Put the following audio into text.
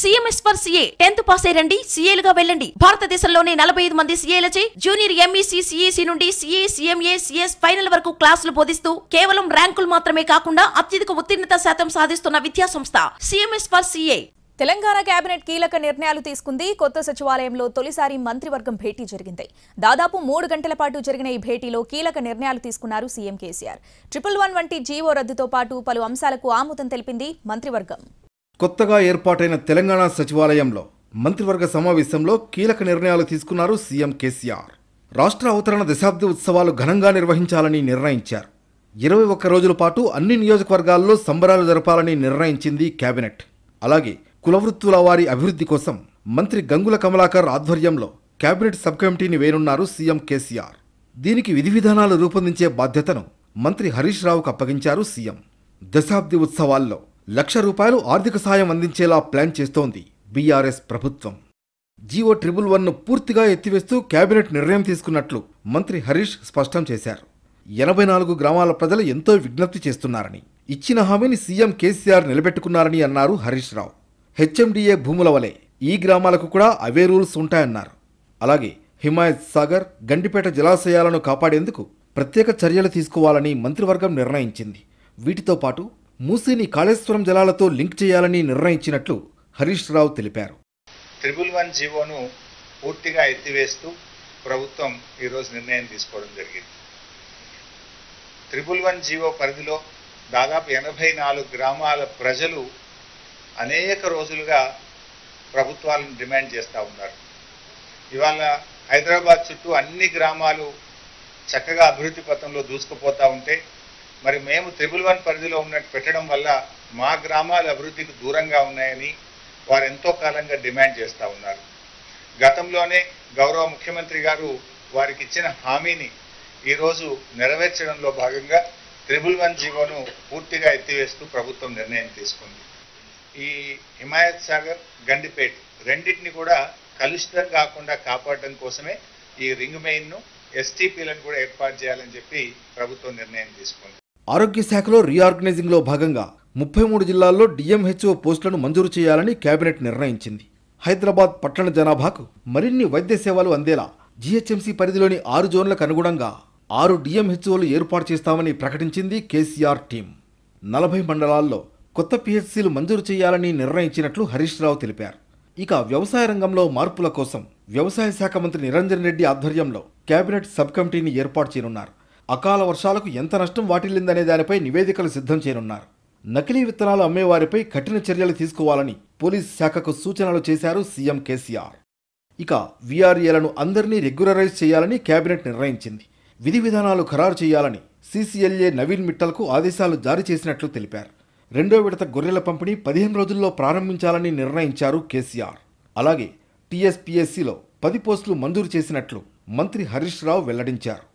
CMS for CA tenth pass అయ్యండి సీఏలుగా వెళ్ళండి భారతదేశంలోనే నలభై ఐదు మంది సిఏలచే జూనియర్ ఎంఈసీ సిఈసి నుండి సిఏ సీఎంఏ సిఎస్ ఫైనల్ వరకు క్లాసులు బోధిస్తూ కేవలం ర్యాంకులు మాత్రమే కాకుండా అత్యధిక ఉత్తీర్ణత శాతం సాధిస్తున్న విద్యా సంస్థ CMS for CA Telangana cabinet కీలక నిర్ణయాలు తీసుకుంది కొత్త సచివాలయంలో తొలిసారి మంత్రివర్గం భేటీ జరిగింది దాదాపు మూడు గంటల పాటు జరిగిన ఈ భేటీలో కీలక నిర్ణయాలు తీసుకున్నారు సీఎం కేసీఆర్ ట్రిపుల్ వన్ వంటి జీవో రద్దుతో పాటు పలు అంశాలకు ఆమోదం తెలిపింది మంత్రివర్గం కొత్తగా ఏర్పాటైన తెలంగాణ సచివాలయంలో మంత్రివర్గ సమావేశంలో కీలక నిర్ణయాలు తీసుకున్నారు సీఎం కేసీఆర్ రాష్ట్ర అవతరణ దశాబ్ది ఉత్సవాలు ఘనంగా నిర్వహించాలని నిర్ణయించారు ఇరవై ఒక్క రోజుల పాటు అన్ని నియోజకవర్గాల్లో సంబరాలు జరపాలని నిర్ణయించింది కేబినెట్ అలాగే కులవృత్తుల వారి అభివృద్ధి కోసం మంత్రి గంగుల కమలాకర్ ఆధ్వర్యంలో కేబినెట్ సబ్ కమిటీని వేనున్నారు సీఎం కేసీఆర్ దీనికి విధి విధానాలు రూపొందించే బాధ్యతను మంత్రి హరీష్ రావుకు అప్పగించారు సీఎం దశాబ్ది ఉత్సవాల్లో లక్ష రూపాయలు ఆర్థిక సాయం అందించేలా ప్లాన్ చేస్తోంది బీఆర్ఎస్ ప్రభుత్వం జీవో ట్రిబుల్ వన్ను పూర్తిగా ఎత్తివేస్తూ కేబినెట్ నిర్ణయం తీసుకున్నట్లు మంత్రి హరీష్ స్పష్టం చేశారు ఎనభై నాలుగు గ్రామాల ప్రజలు ఎంతో విజ్ఞప్తి చేస్తున్నారని ఇచ్చిన హామీని సీఎం కేసీఆర్ నిలబెట్టుకున్నారని అన్నారు హరీష్ రావు హెచ్ఎండిఏ భూముల వలె ఈ గ్రామాలకు కూడా అవే రూల్స్ ఉంటాయన్నారు అలాగే హిమాయత్ సాగర్ గండిపేట జలాశయాలను కాపాడేందుకు ప్రత్యేక చర్యలు తీసుకోవాలని మంత్రివర్గం నిర్ణయించింది వీటితో పాటు మూసీని కాళేశ్వరం జలాలతో లింక్ చేయాలని నిర్ణయించినట్లు హరీష్ రావు తెలిపారు త్రిబుల్ వన్ జీవోను పూర్తిగా ఎత్తివేస్తూ ప్రభుత్వం ఈరోజు నిర్ణయం తీసుకోవడం జరిగింది త్రిబుల్ వన్ జీవో పరిధిలో దాదాపు ఎనభై నాలుగు గ్రామాల ప్రజలు అనేక రోజులుగా ప్రభుత్వాలను డిమాండ్ చేస్తూ ఉన్నారు ఇవాళ హైదరాబాద్ చుట్టూ అన్ని గ్రామాలు చక్కగా అభివృద్ధి పథంలో దూసుకుపోతూ ఉంటే మరి మేము త్రిబుల్ వన్ పరిధిలో ఉన్నట్టు పెట్టడం వల్ల మా గ్రామాల అభివృద్ధికి దూరంగా ఉన్నాయని వారు ఎంతో కాలంగా డిమాండ్ చేస్తూ ఉన్నారు గతంలోనే గౌరవ ముఖ్యమంత్రి గారు వారికి ఇచ్చిన హామీని ఈరోజు నెరవేర్చడంలో భాగంగా త్రిబుల్ వన్ జీవోను పూర్తిగా ఎత్తివేస్తూ ప్రభుత్వం నిర్ణయం తీసుకుంది ఈ హిమాయత్ సాగర్ గండిపేట్ రెండింటిని కూడా కలుషితం కాకుండా కాపాడడం కోసమే ఈ రింగ్ మెయిన్ను ఎస్టీపీలను కూడా ఏర్పాటు చేయాలని చెప్పి ప్రభుత్వం నిర్ణయం తీసుకుంది ఆరోగ్య శాఖలో రీఆర్గనైజింగ్లో భాగంగా ముప్పై మూడు జిల్లాల్లో డిఎంహెచ్ఓ పోస్టులను మంజూరు చేయాలని కేబినెట్ నిర్ణయించింది హైదరాబాద్ పట్టణ జనాభాకు మరిన్ని వైద్య సేవలు అందేలా జీహెచ్ఎంసీ పరిధిలోని ఆరు జోన్లకు అనుగుణంగా ఆరు డిఎంహెచ్ఓలు ఏర్పాటు చేస్తామని ప్రకటించింది కేసీఆర్ టీం నలభై మండలాల్లో కొత్త పిహెచ్సీలు మంజూరు చేయాలని నిర్ణయించినట్లు హరీష్ రావు తెలిపారు ఇక వ్యవసాయ రంగంలో మార్పుల కోసం వ్యవసాయ శాఖ మంత్రి నిరంజన్ రెడ్డి ఆధ్వర్యంలో కేబినెట్ సబ్ కమిటీని ఏర్పాటు చేయనున్నారు అకాల వర్షాలకు ఎంత నష్టం వాటిల్లిందనే దానిపై నివేదికలు సిద్ధం చేయనున్నారు నకిలీ విత్తనాలు అమ్మేవారిపై కఠిన చర్యలు తీసుకోవాలని పోలీస్ శాఖకు సూచనలు చేశారు సీఎం కేసీఆర్ ఇక వీఆర్ఏలను అందరినీ రెగ్యులరైజ్ చేయాలని కేబినెట్ నిర్ణయించింది విధి విధానాలు ఖరారు చేయాలని సీసీఎల్ఏ నవీన్ మిట్టల్కు ఆదేశాలు జారీ చేసినట్లు తెలిపారు రెండో విడత గొర్రెల పంపిణీ పదిహేను రోజుల్లో ప్రారంభించాలని నిర్ణయించారు కేసీఆర్ అలాగే టీఎస్పీఎస్సీలో పది పోస్టులు మంజూరు చేసినట్లు మంత్రి హరీష్ రావు వెల్లడించారు